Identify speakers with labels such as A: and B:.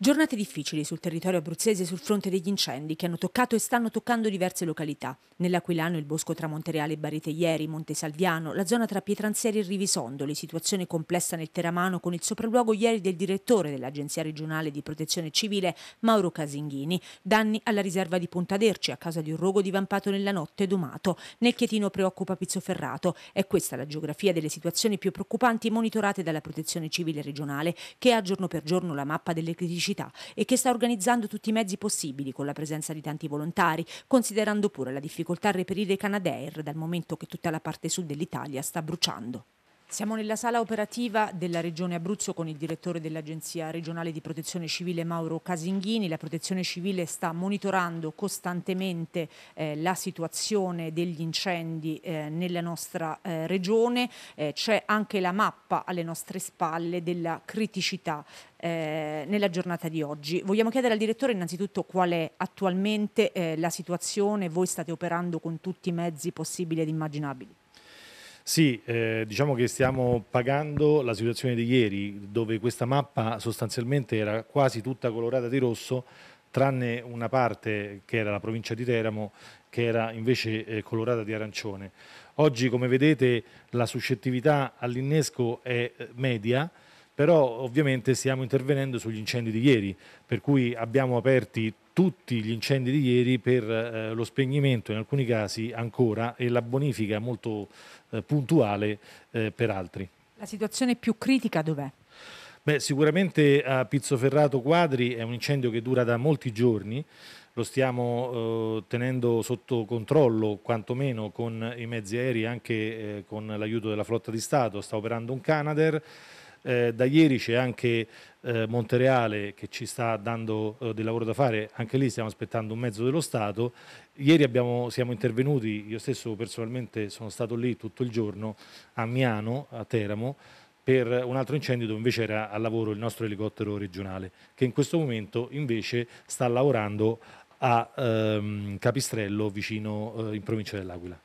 A: Giornate difficili sul territorio abruzzese sul fronte degli incendi che hanno toccato e stanno toccando diverse località. Nell'Aquilano il bosco tra e Barete ieri, Monte Salviano, la zona tra Pietranseri e Rivisondoli, situazione complessa nel Teramano con il sopralluogo ieri del direttore dell'Agenzia regionale di protezione civile Mauro Casinghini, danni alla riserva di Pontaderci a causa di un rogo divampato nella notte domato. Nel Chietino preoccupa Pizzoferrato. È questa la geografia delle situazioni più preoccupanti monitorate dalla protezione civile regionale che ha giorno per giorno la mappa delle criticità pubblicità e che sta organizzando tutti i mezzi possibili con la presenza di tanti volontari, considerando pure la difficoltà a reperire Canadair dal momento che tutta la parte sud dell'Italia sta bruciando. Siamo nella sala operativa della Regione Abruzzo con il direttore dell'Agenzia regionale di protezione civile Mauro Casinghini. La protezione civile sta monitorando costantemente eh, la situazione degli incendi eh, nella nostra eh, regione. Eh, c'è anche la mappa alle nostre spalle della criticità eh, nella giornata di oggi. Vogliamo chiedere al direttore innanzitutto qual è attualmente eh, la situazione. Voi state operando con tutti i mezzi possibili ed immaginabili.
B: Sì, eh, diciamo che stiamo pagando la situazione di ieri, dove questa mappa sostanzialmente era quasi tutta colorata di rosso, tranne una parte che era la provincia di Teramo, che era invece eh, colorata di arancione. Oggi, come vedete, la suscettività all'innesco è eh, media, però ovviamente stiamo intervenendo sugli incendi di ieri, per cui abbiamo aperti tutti gli incendi di ieri per eh, lo spegnimento in alcuni casi ancora e la bonifica molto eh, puntuale eh, per altri.
A: La situazione più critica dov'è?
B: Beh, sicuramente a Pizzoferrato Quadri è un incendio che dura da molti giorni, lo stiamo eh, tenendo sotto controllo quantomeno con i mezzi aerei anche eh, con l'aiuto della flotta di Stato, sta operando un Canadair eh, da ieri c'è anche eh, Montereale che ci sta dando eh, del lavoro da fare, anche lì stiamo aspettando un mezzo dello Stato. Ieri abbiamo, siamo intervenuti, io stesso personalmente sono stato lì tutto il giorno a Miano, a Teramo, per un altro incendio dove invece era al lavoro il nostro elicottero regionale, che in questo momento invece sta lavorando a ehm, Capistrello, vicino eh, in provincia dell'Aquila.